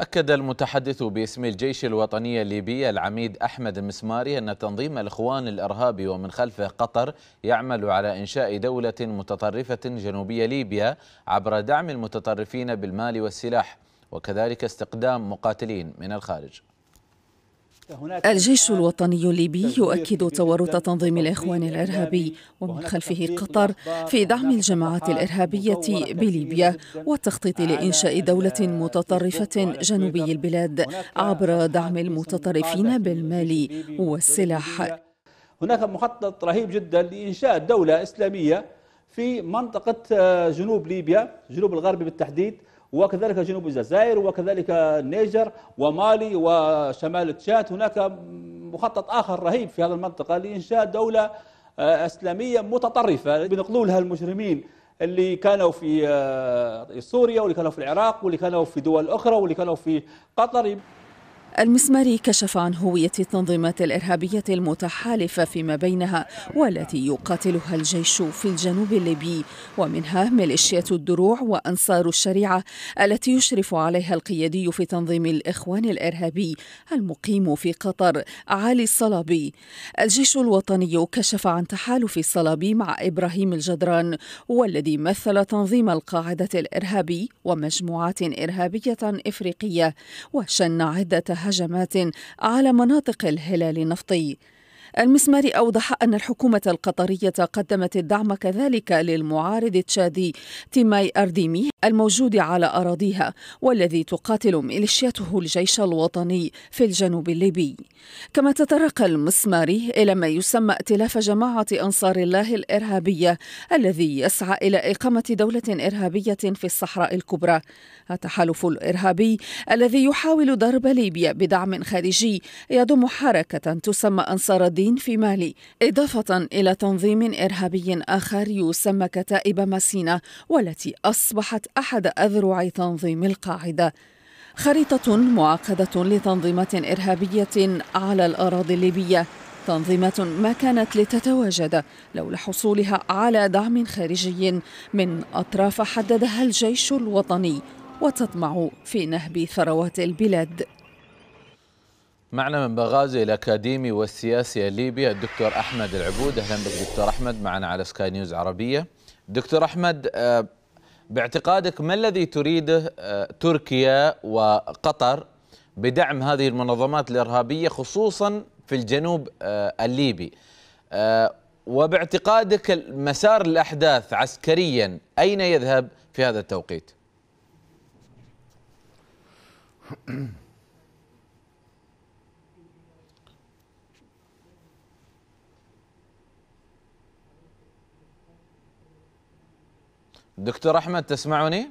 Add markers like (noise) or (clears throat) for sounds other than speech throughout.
أكد المتحدث باسم الجيش الوطني الليبي العميد أحمد المسماري أن تنظيم الإخوان الإرهابي ومن خلفه قطر يعمل على إنشاء دولة متطرفة جنوبية ليبيا عبر دعم المتطرفين بالمال والسلاح وكذلك استقدام مقاتلين من الخارج الجيش الوطني الليبي يؤكد تورط تنظيم الإخوان الإرهابي ومن خلفه قطر في دعم الجماعات الإرهابية بليبيا والتخطيط لإنشاء دولة متطرفة جنوبي البلاد عبر دعم المتطرفين بالمال والسلاح هناك مخطط رهيب جدا لإنشاء دولة إسلامية في منطقة آه، جنوب ليبيا جنوب الغربي بالتحديد وكذلك جنوب الجزائر وكذلك النيجر ومالي وشمال تشاد هناك مخطط آخر رهيب في هذه المنطقة لإنشاء دولة آه، إسلامية متطرفة بنقلوا لها المجرمين اللي كانوا في آه، سوريا واللي كانوا في العراق واللي كانوا في دول أخرى واللي كانوا في قطر المسماري كشف عن هوية التنظيمات الإرهابية المتحالفة فيما بينها والتي يقاتلها الجيش في الجنوب الليبي ومنها ميليشيات الدروع وأنصار الشريعة التي يشرف عليها القيادي في تنظيم الإخوان الإرهابي المقيم في قطر علي الصلابي الجيش الوطني كشف عن تحالف الصلابي مع إبراهيم الجدران والذي مثل تنظيم القاعدة الإرهابي ومجموعات إرهابية إفريقية وشن عدة هجمات على مناطق الهلال النفطي المسماري أوضح أن الحكومة القطرية قدمت الدعم كذلك للمعارض التشادي تيماي أرديمي الموجود على أراضيها والذي تقاتل ميليشياته الجيش الوطني في الجنوب الليبي كما تطرق المسماري إلى ما يسمى ائتلاف جماعة أنصار الله الإرهابية الذي يسعى إلى إقامة دولة إرهابية في الصحراء الكبرى التحالف الإرهابي الذي يحاول ضرب ليبيا بدعم خارجي يضم حركة تسمى أنصار الدين في مالي إضافة إلى تنظيم إرهابي آخر يسمى كتائب ماسينا والتي أصبحت أحد أذرع تنظيم القاعدة خريطة معقدة لتنظيمات إرهابية على الأراضي الليبية تنظيمات ما كانت لتتواجد لولا حصولها على دعم خارجي من أطراف حددها الجيش الوطني وتطمع في نهب ثروات البلاد معنا من بغازي الأكاديمي والسياسي الليبي الدكتور أحمد العبود أهلا بك دكتور أحمد معنا على سكاي نيوز عربية دكتور أحمد آه، باعتقادك ما الذي تريده آه، تركيا وقطر بدعم هذه المنظمات الإرهابية خصوصا في الجنوب آه، الليبي وباعتقادك مسار الأحداث عسكريا أين يذهب في هذا التوقيت؟ (coughs) دكتور احمد تسمعني؟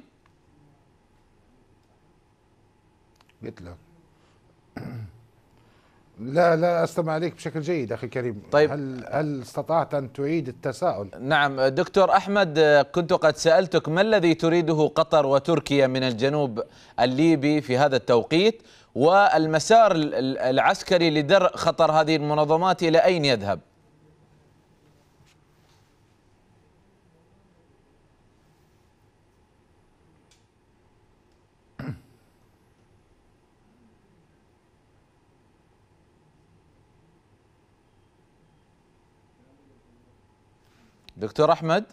قلت له (clears throat) لا لا استمع عليك بشكل جيد اخي كريم طيب هل هل استطعت ان تعيد التساؤل؟ نعم دكتور احمد كنت قد سالتك ما الذي تريده قطر وتركيا من الجنوب الليبي في هذا التوقيت والمسار العسكري لدرء خطر هذه المنظمات الى اين يذهب؟ دكتور احمد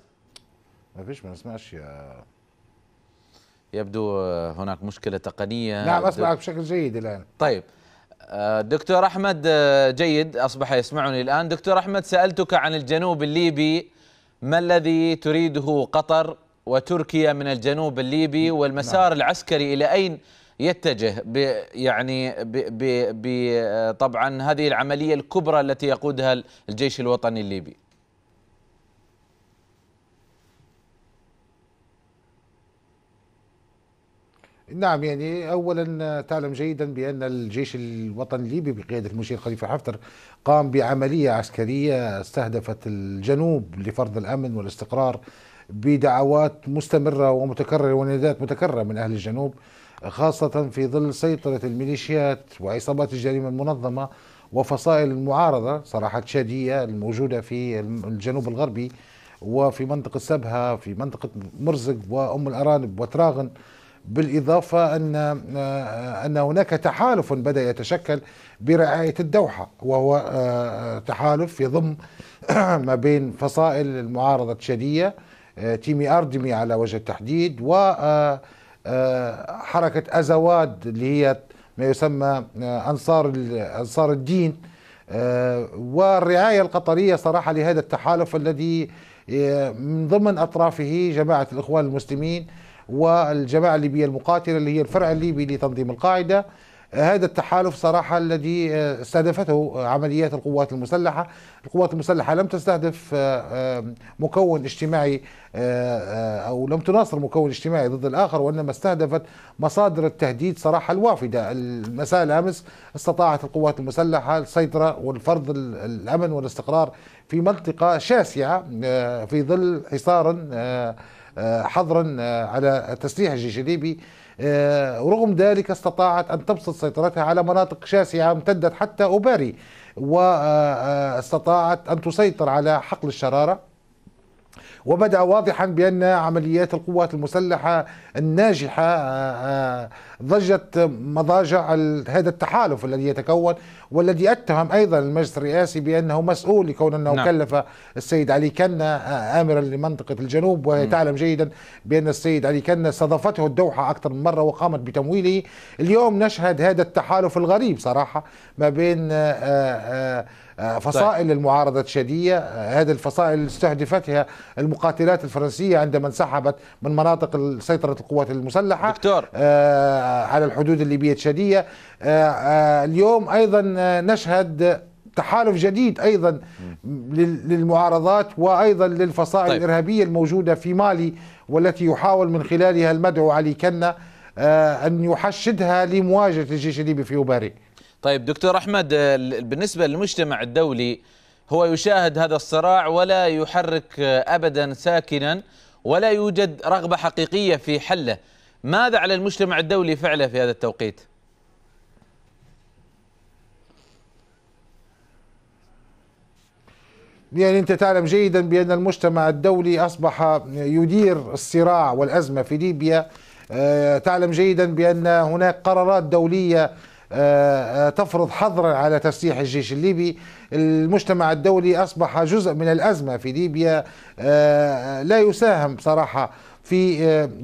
ما فيش ما نسمعش يا يبدو هناك مشكله تقنيه نعم اسمعك بشكل جيد الان طيب آه، دكتور احمد آه، جيد اصبح يسمعني الان دكتور احمد سالتك عن الجنوب الليبي ما الذي تريده قطر وتركيا من الجنوب الليبي نعم. والمسار نعم. العسكري الى اين يتجه ب يعني ب ب ب آه، طبعا هذه العمليه الكبرى التي يقودها الجيش الوطني الليبي نعم يعني اولا تعلم جيدا بان الجيش الوطني الليبي بقياده المشير خليفه حفتر قام بعمليه عسكريه استهدفت الجنوب لفرض الامن والاستقرار بدعوات مستمره ومتكرره ونداءات متكرره من اهل الجنوب خاصه في ظل سيطره الميليشيات وعصابات الجريمه المنظمه وفصائل المعارضه صراحه شاديه الموجوده في الجنوب الغربي وفي منطقه سبها في منطقه مرزق وام الارانب وتراغن بالإضافة أن آه، أن هناك تحالف بدأ يتشكل برعاية الدوحة وهو آه، آه، تحالف يضم (coughs) ما بين فصائل المعارضة الشادية تيمي أردمي على وجه التحديد و حركة أزواد اللي هي ما يسمى أنصار أنصار الدين والرعاية القطرية صراحة لهذا التحالف الذي من ضمن أطرافه جماعة الإخوان المسلمين والجماعة الليبية المقاتلة اللي هي الفرع الليبي لتنظيم القاعدة هذا التحالف صراحة الذي آه، استهدفته عمليات القوات المسلحة القوات المسلحة لم تستهدف آه، آه، مكون اجتماعي أو لم تناصر مكون اجتماعي ضد الآخر وإنما استهدفت مصادر التهديد صراحة الوافدة مساء الأمس استطاعت القوات المسلحة السيطرة والفرض الأمن والاستقرار في منطقة شاسعة في ظل حصار آه، حظرا آه، على تسليح الجيش الليبي آه، ورغم ذلك استطاعت أن تبسط سيطرتها على مناطق شاسعة امتدت حتى أوباري واستطاعت أن تسيطر على حقل الشرارة وبدا واضحا بان عمليات القوات المسلحه الناجحه آه، آه، ضجت مضاجع هذا التحالف الذي يتكون والذي اتهم ايضا المجلس الرئاسي بانه مسؤول لكون انه نعم. كلف السيد علي كنا آه، امرا لمنطقه الجنوب وهي تعلم جيدا بان السيد علي كنا استضافته الدوحه اكثر من مره وقامت بتمويله اليوم نشهد هذا التحالف الغريب صراحه ما بين آآ آآ آه، طيب. فصائل طيب. المعارضة الشادية آه، هذه الفصائل اللي استهدفتها المقاتلات الفرنسية عندما انسحبت من مناطق سيطرة القوات المسلحة دكتور. آه، على الحدود الليبية الشادية اليوم أيضا نشهد تحالف جديد ايضا للمعارضات وايضا للفصائل طيب. الارهابيه الموجوده في مالي والتي يحاول من خلالها المدعو علي كنا ان يحشدها لمواجهه الجيش الليبي في اوباري طيب دكتور احمد آه، بالنسبه للمجتمع الدولي هو يشاهد هذا الصراع ولا يحرك آه، ابدا ساكنا ولا يوجد رغبه حقيقيه في حله ماذا على المجتمع الدولي فعله في هذا التوقيت يعني انت تعلم جيدا بان المجتمع الدولي اصبح يدير الصراع والازمه في ليبيا آه، تعلم جيدا بان هناك قرارات دوليه آه، آه، تفرض حظرا على تسليح الجيش الليبي المجتمع الدولي أصبح جزء من الأزمة في ليبيا آه، لا يساهم بصراحة في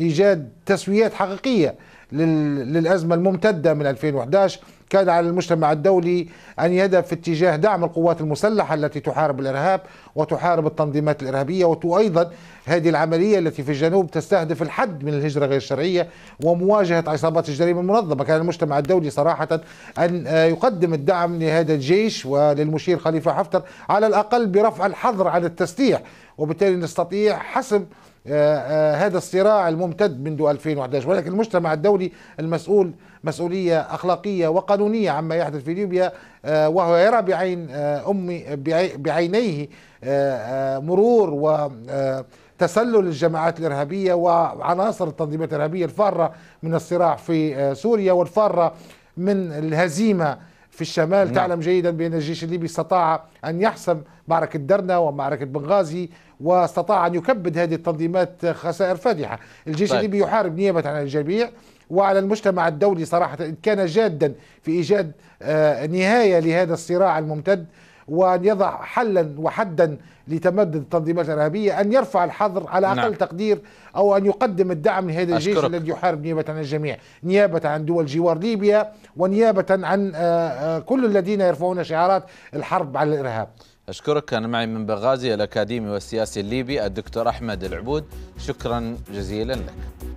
إيجاد تسويات حقيقية للأزمة الممتدة من 2011 كان على المجتمع الدولي أن يهدف في اتجاه دعم القوات المسلحة التي تحارب الإرهاب وتحارب التنظيمات الإرهابية وأيضا هذه العملية التي في الجنوب تستهدف الحد من الهجرة غير الشرعية ومواجهة عصابات الجريمة المنظمة كان المجتمع الدولي صراحة أن يقدم الدعم لهذا الجيش وللمشير خليفة حفتر على الأقل برفع الحظر عن التسليح وبالتالي نستطيع حسم آه، آه، هذا الصراع الممتد منذ 2011 ولكن المجتمع الدولي المسؤول مسؤولية أخلاقية وقانونية عما يحدث في ليبيا آه، وهو يرى بعين أمي بعينيه مرور و تسلل الجماعات الإرهابية وعناصر التنظيمات الإرهابية الفارة من الصراع في سوريا والفارة من الهزيمة في الشمال نعم. تعلم جيدا بأن الجيش الليبي استطاع أن يحسم معركة درنا ومعركة بنغازي واستطاع أن يكبد هذه التنظيمات خسائر فادحة الجيش طيب. الليبي يحارب نيابة عن الجميع وعلى المجتمع الدولي صراحة إن كان جادا في إيجاد آه، نهاية لهذا الصراع الممتد وأن يضع حلا وحدا لتمدد التنظيمات الإرهابية أن يرفع الحظر على أقل نعم. تقدير أو أن يقدم الدعم لهذا الجيش الذي يحارب نيابة عن الجميع نيابة عن دول جوار ليبيا ونيابة عن آه، آه، كل الذين يرفعون شعارات الحرب على الإرهاب أشكرك كان معي من بغازي الأكاديمي والسياسي الليبي الدكتور أحمد العبود شكرا جزيلا لك